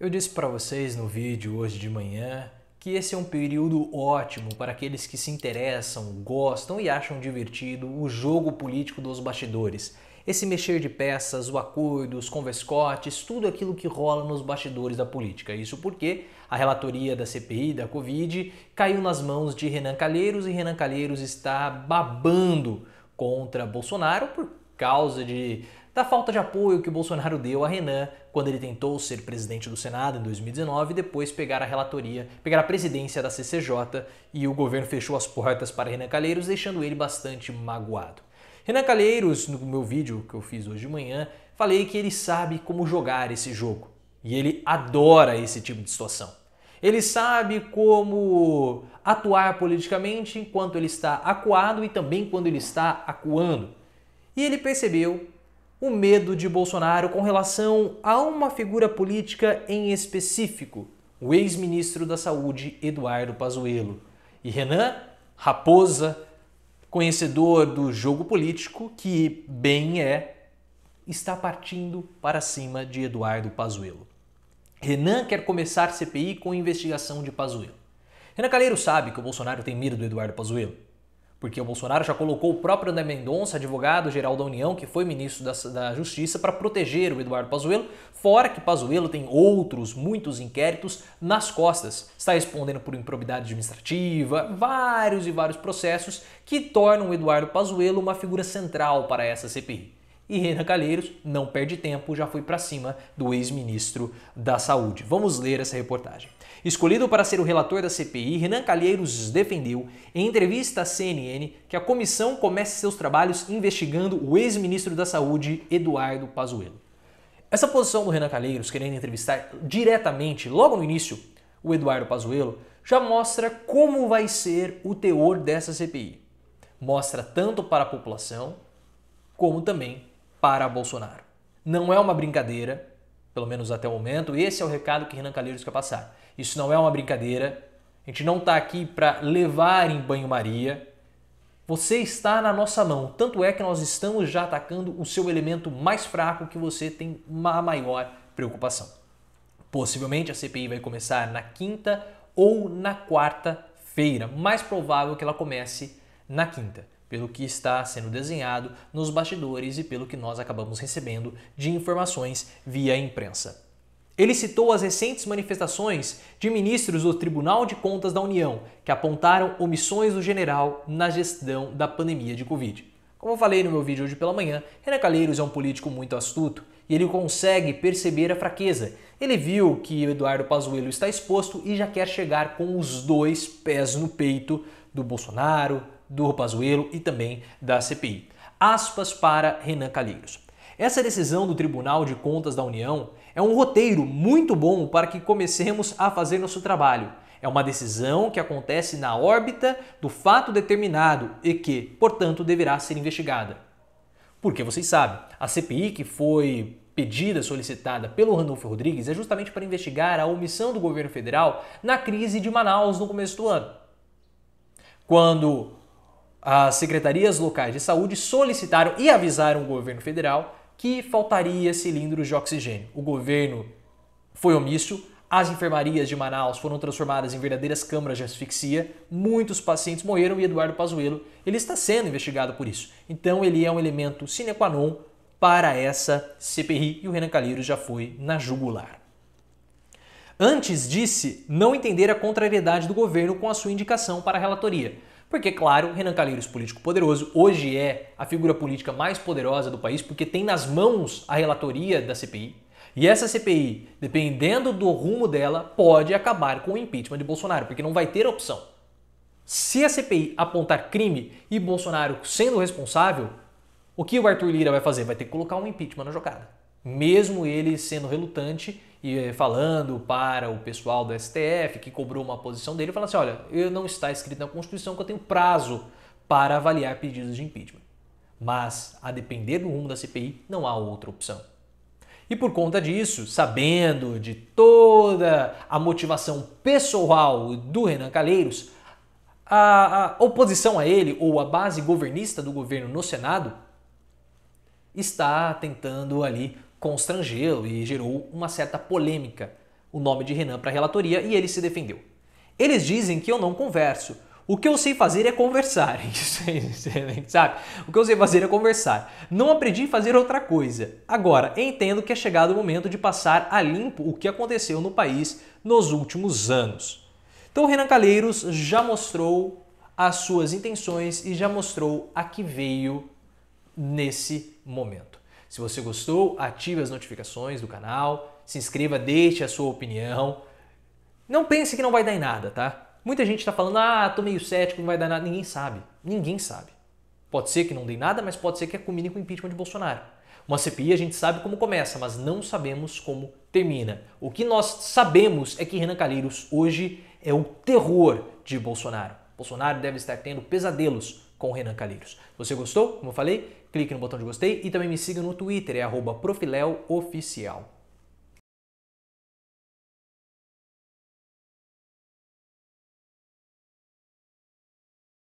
Eu disse para vocês no vídeo hoje de manhã que esse é um período ótimo para aqueles que se interessam, gostam e acham divertido o jogo político dos bastidores. Esse mexer de peças, o acordo, os converscotes, tudo aquilo que rola nos bastidores da política. Isso porque a relatoria da CPI, da Covid, caiu nas mãos de Renan Calheiros e Renan Calheiros está babando contra Bolsonaro por causa de da falta de apoio que o Bolsonaro deu a Renan quando ele tentou ser presidente do Senado em 2019 e depois pegar a relatoria, pegar a presidência da CCJ e o governo fechou as portas para Renan Calheiros, deixando ele bastante magoado. Renan Calheiros, no meu vídeo que eu fiz hoje de manhã, falei que ele sabe como jogar esse jogo e ele adora esse tipo de situação. Ele sabe como atuar politicamente enquanto ele está acuado e também quando ele está acuando. E ele percebeu o medo de Bolsonaro com relação a uma figura política em específico, o ex-ministro da Saúde Eduardo Pazuello. E Renan Raposa, conhecedor do jogo político, que bem é, está partindo para cima de Eduardo Pazuello. Renan quer começar CPI com investigação de Pazuello. Renan Calheiro sabe que o Bolsonaro tem medo do Eduardo Pazuello. Porque o Bolsonaro já colocou o próprio André Mendonça, advogado-geral da União, que foi ministro da, da Justiça, para proteger o Eduardo Pazuello, fora que Pazuello tem outros, muitos inquéritos nas costas. Está respondendo por improbidade administrativa, vários e vários processos que tornam o Eduardo Pazuello uma figura central para essa CPI. E Renan Calheiros não perde tempo, já foi para cima do ex-ministro da Saúde. Vamos ler essa reportagem. Escolhido para ser o relator da CPI, Renan Calheiros defendeu, em entrevista à CNN, que a comissão comece seus trabalhos investigando o ex-ministro da Saúde, Eduardo Pazuello. Essa posição do Renan Calheiros, querendo entrevistar diretamente, logo no início, o Eduardo Pazuello, já mostra como vai ser o teor dessa CPI. Mostra tanto para a população, como também para Bolsonaro. Não é uma brincadeira, pelo menos até o momento, esse é o recado que Renan Calheiros quer passar. Isso não é uma brincadeira, a gente não está aqui para levar em banho-maria. Você está na nossa mão, tanto é que nós estamos já atacando o seu elemento mais fraco que você tem uma maior preocupação. Possivelmente a CPI vai começar na quinta ou na quarta-feira, mais provável que ela comece na quinta pelo que está sendo desenhado nos bastidores e pelo que nós acabamos recebendo de informações via imprensa. Ele citou as recentes manifestações de ministros do Tribunal de Contas da União, que apontaram omissões do general na gestão da pandemia de Covid. Como eu falei no meu vídeo hoje pela manhã, Renan Calheiros é um político muito astuto e ele consegue perceber a fraqueza. Ele viu que Eduardo Pazuello está exposto e já quer chegar com os dois pés no peito do Bolsonaro, do Ropazuelo e também da CPI. Aspas para Renan Calheiros. Essa decisão do Tribunal de Contas da União é um roteiro muito bom para que comecemos a fazer nosso trabalho. É uma decisão que acontece na órbita do fato determinado e que, portanto, deverá ser investigada. Porque vocês sabem, a CPI que foi pedida, solicitada pelo Randolfo Rodrigues é justamente para investigar a omissão do governo federal na crise de Manaus no começo do ano. Quando as secretarias locais de saúde solicitaram e avisaram o governo federal que faltaria cilindros de oxigênio. O governo foi omisso, as enfermarias de Manaus foram transformadas em verdadeiras câmaras de asfixia, muitos pacientes morreram e Eduardo Pazuello ele está sendo investigado por isso. Então ele é um elemento sine qua non para essa CPI e o Renan Calheiros já foi na jugular. Antes disse não entender a contrariedade do governo com a sua indicação para a relatoria. Porque, claro, Renan Calheiros, político poderoso, hoje é a figura política mais poderosa do país porque tem nas mãos a relatoria da CPI. E essa CPI, dependendo do rumo dela, pode acabar com o impeachment de Bolsonaro, porque não vai ter opção. Se a CPI apontar crime e Bolsonaro sendo responsável, o que o Arthur Lira vai fazer? Vai ter que colocar um impeachment na jogada. Mesmo ele sendo relutante e eh, falando para o pessoal do STF que cobrou uma posição dele, falando assim: olha, eu não está escrito na Constituição que eu tenho prazo para avaliar pedidos de impeachment. Mas, a depender do rumo da CPI, não há outra opção. E por conta disso, sabendo de toda a motivação pessoal do Renan Calheiros, a, a oposição a ele, ou a base governista do governo no Senado, está tentando ali constrangê-lo e gerou uma certa polêmica o nome de Renan para a relatoria e ele se defendeu. Eles dizem que eu não converso. O que eu sei fazer é conversar. É sabe? O que eu sei fazer é conversar. Não aprendi a fazer outra coisa. Agora, entendo que é chegado o momento de passar a limpo o que aconteceu no país nos últimos anos. Então, Renan Calheiros já mostrou as suas intenções e já mostrou a que veio nesse momento. Se você gostou, ative as notificações do canal, se inscreva, deixe a sua opinião. Não pense que não vai dar em nada, tá? Muita gente está falando, ah, tô meio cético, não vai dar nada. Ninguém sabe. Ninguém sabe. Pode ser que não dê em nada, mas pode ser que é culmine com o impeachment de Bolsonaro. Uma CPI a gente sabe como começa, mas não sabemos como termina. O que nós sabemos é que Renan Calheiros hoje é o terror de Bolsonaro. Bolsonaro deve estar tendo pesadelos com Renan Calheiros. Você gostou? Como eu falei, clique no botão de gostei e também me siga no Twitter, é profileloficial.